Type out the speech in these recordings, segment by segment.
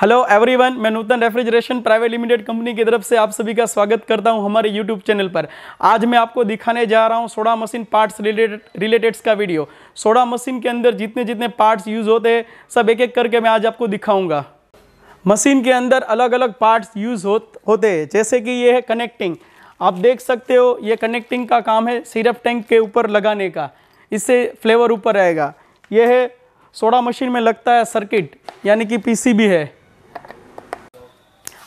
hello everyone मैं Nutan refrigeration private limited company की तरफ से आप सभी का स्वागत करता हूं हमारे यूट्यूब चैनल पर आज मैं आपको दिखाने जा रहा हूं सोडा मशीन पार्ट्स रिलेटेड रिलेटेड्स का वीडियो सोडा मशीन के अंदर जितने जितने पार्ट्स यूज़ होते हैं सब एक एक करके मैं आज आपको दिखाऊँगा मशीन के अंदर अलग अलग पार्ट्स यूज़ हो, होते हैं जैसे कि ये है कनेक्टिंग आप देख सकते हो ये कनेक्टिंग का काम है सिरप टैंक के ऊपर लगाने का इससे फ्लेवर ऊपर आएगा ये है सोडा मशीन में लगता है सर्किट यानी कि पी है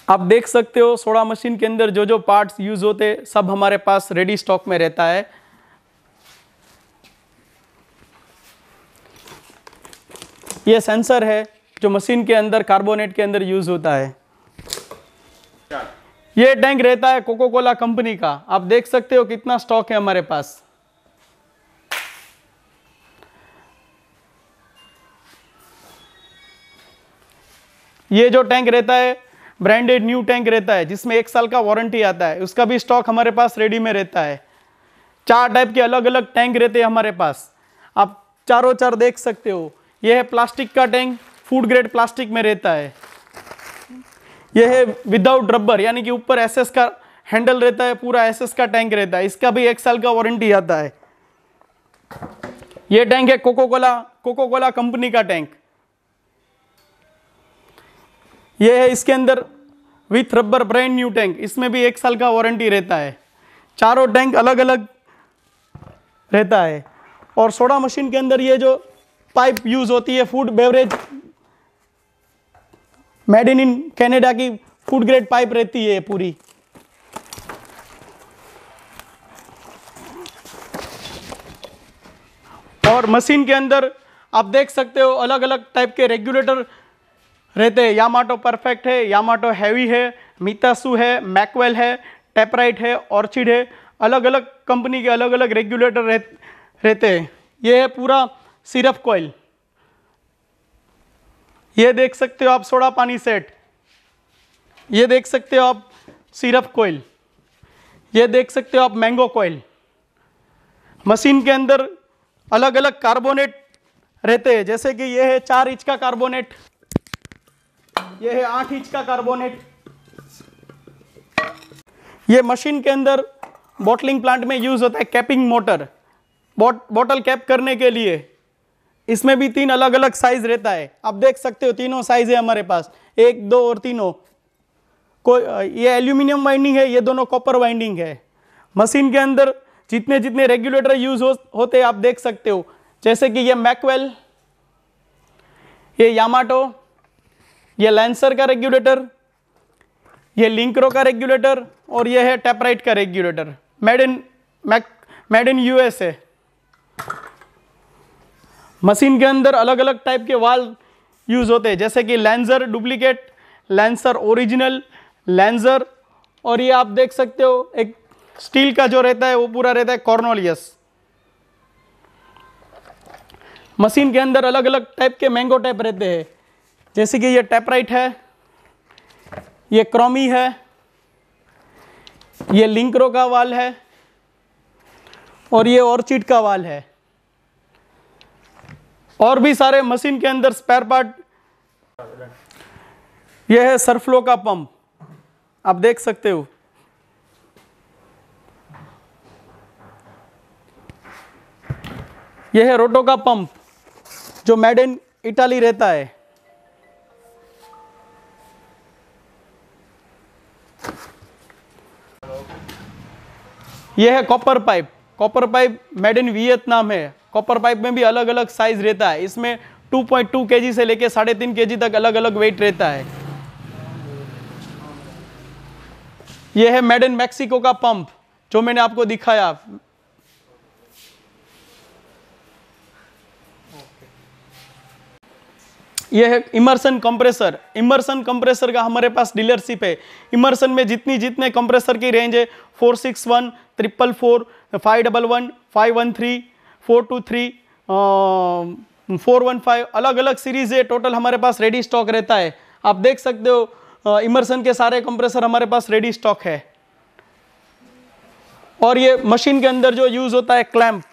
आप देख सकते हो सोडा मशीन के अंदर जो जो पार्ट्स यूज होते सब हमारे पास रेडी स्टॉक में रहता है ये सेंसर है जो मशीन के अंदर कार्बोनेट के अंदर यूज होता है ये टैंक रहता है कोको कोला कंपनी का आप देख सकते हो कितना स्टॉक है हमारे पास ये जो टैंक रहता है ब्रांडेड न्यू टैंक रहता है जिसमें एक साल का वारंटी आता है उसका भी स्टॉक हमारे पास रेडी में रहता है चार टाइप के अलग अलग टैंक रहते हैं हमारे पास आप चारों चार देख सकते हो यह है प्लास्टिक का टैंक फूड ग्रेड प्लास्टिक में रहता है यह है विदाउट रबर यानी कि ऊपर एसएस का हैंडल रहता है पूरा एसएस का टैंक रहता है इसका भी एक साल का वारंटी आता है यह टैंक है Coca Cola Coca Cola company का टैंक यह है इसके अंदर with rubber brand new tank इसमें भी एक साल का वारंटी रहता है चारों टैंक अलग अलग रहता है और सोडा मशीन के अंदर ये जो पाइप यूज़ होती है food beverage made in in Canada की फूड ग्रेड पाइप रहती है पूरी और मशीन के अंदर आप देख सकते हो अलग अलग टाइप के रेगुलेटर रहते हैं यामाटो परफेक्ट है यामाटो हैवी है मीतासू है मैकवेल है टेपराइट है ऑर्चिड है अलग अलग कंपनी के अलग अलग रेगुलेटर रह, रहते हैं ये है पूरा सिरप कोयल ये देख सकते हो आप सोडा पानी सेट ये देख सकते हो आप सिरप कोयल ये देख सकते हो आप मैंगो कोयल मशीन के अंदर अलग अलग कार्बोनेट रहते हैं जैसे कि ये है चार इंच का कार्बोनेट ये है आठ इंच का कार्बोनेट ये मशीन के अंदर बॉटलिंग प्लांट में यूज़ होता है कैपिंग मोटर बॉटल कैप करने के लिए इसमें भी तीन अलग अलग साइज रहता है आप देख सकते हो तीनों साइज है हमारे पास एक दो और तीनों को ये एल्यूमिनियम वाइंडिंग है ये दोनों कॉपर वाइंडिंग है मशीन के अंदर जितने जितने रेगुलेटर यूज हो, होते आप देख सकते हो जैसे कि ये मैकवेल ये यामाटो ये लेंसर का रेगुलेटर ये लिंक्रो का रेगुलेटर और ये है टेपराइट का regulator made in made in USA machine के अंदर अलग अलग टाइप के वाल यूज़ होते हैं जैसे कि Lancer duplicate Lancer original Lancer और ये आप देख सकते हो एक स्टील का जो रहता है वो पूरा रहता है कॉर्नोलियस मशीन के अंदर अलग अलग टाइप के मैंगो टाइप रहते हैं जैसे कि ये टेपराइट है ये क्रोमी है ये लिंकरो का वाल है और ये ऑर्चिड का वाल है और भी सारे मशीन के अंदर स्पेयर पार्ट यह है सरफ्लो का पंप आप देख सकते हो यह है रोटो का पंप जो मेड इन इटाली रहता है यह है copper pipe copper pipe made in Vietnam है कॉपर पाइप में भी अलग अलग साइज रहता है इसमें 2.2 पॉइंट से लेकर साढ़े तीन के तक अलग अलग वेट रहता है यह है मेड इन मैक्सिको का पंप जो मैंने आपको दिखाया ये है इमर्सन कंप्रेसर इमर्सन कंप्रेसर का हमारे पास डीलरशिप है इमर्सन में जितनी जितने कंप्रेसर की रेंज है four six one triple four five double one five one three four two three four one five अलग अलग सीरीज है टोटल हमारे पास रेडी स्टॉक रहता है आप देख सकते हो इमर्सन के सारे कंप्रेसर हमारे पास रेडी स्टॉक है और ये मशीन के अंदर जो यूज़ होता है क्लैम्प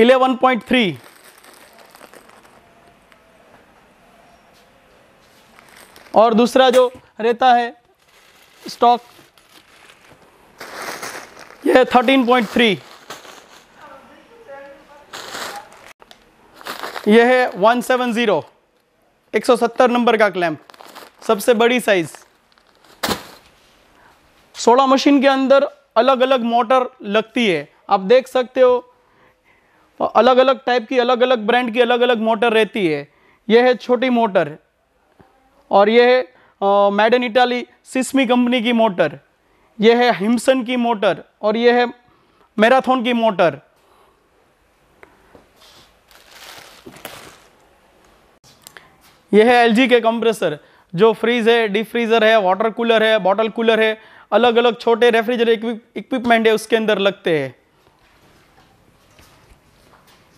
इलेवन पॉइंट थ्री और दूसरा जो रहता है स्टॉक यह थर्टीन पॉइंट थ्री यह है वन सेवन ज़ीरो एक सौ सत्तर नंबर का क्लैम्प सबसे बड़ी साइज़ सोलह मशीन के अंदर अलग अलग मोटर लगती है आप देख सकते हो अलग अलग टाइप की अलग अलग ब्रांड की अलग अलग मोटर रहती है यह है छोटी मोटर और ये है मैडन इटाली सिस्मी कंपनी की मोटर ये है हिमसन की मोटर और ये है मैराथन की मोटर यह है एलजी के कंप्रेसर जो फ्रीज है डी फ्रीज़र है वाटर कूलर है बॉटल कूलर है अलग अलग छोटे रेफ्रिजरेटर इक्विपमेंट है उसके अंदर लगते हैं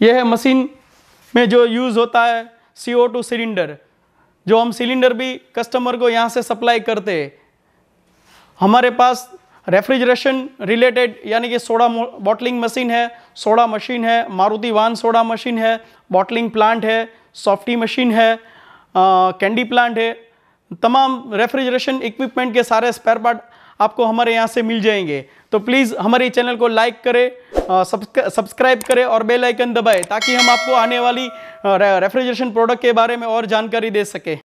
यह है मशीन में जो यूज़ होता है सी ओ टू सिलेंडर जो हम सिलेंडर भी कस्टमर को यहाँ से सप्लाई करते हैं हमारे पास रेफ्रिजरेशन रिलेटेड यानी कि सोडा बॉटलिंग मशीन है सोडा मशीन है मारुति वान सोडा मशीन है बॉटलिंग प्लांट है सॉफ्टी मशीन है कैंडी प्लांट है तमाम रेफ्रिजरेशन इक्विपमेंट के सारे स्पेयर पार्ट आपको हमारे यहाँ से मिल जाएंगे तो प्लीज़ हमारे चैनल को लाइक करें सब्सक्राइब करें और बेल आइकन दबाएं ताकि हम आपको आने वाली रेफ्रिजरेशन प्रोडक्ट के बारे में और जानकारी दे सकें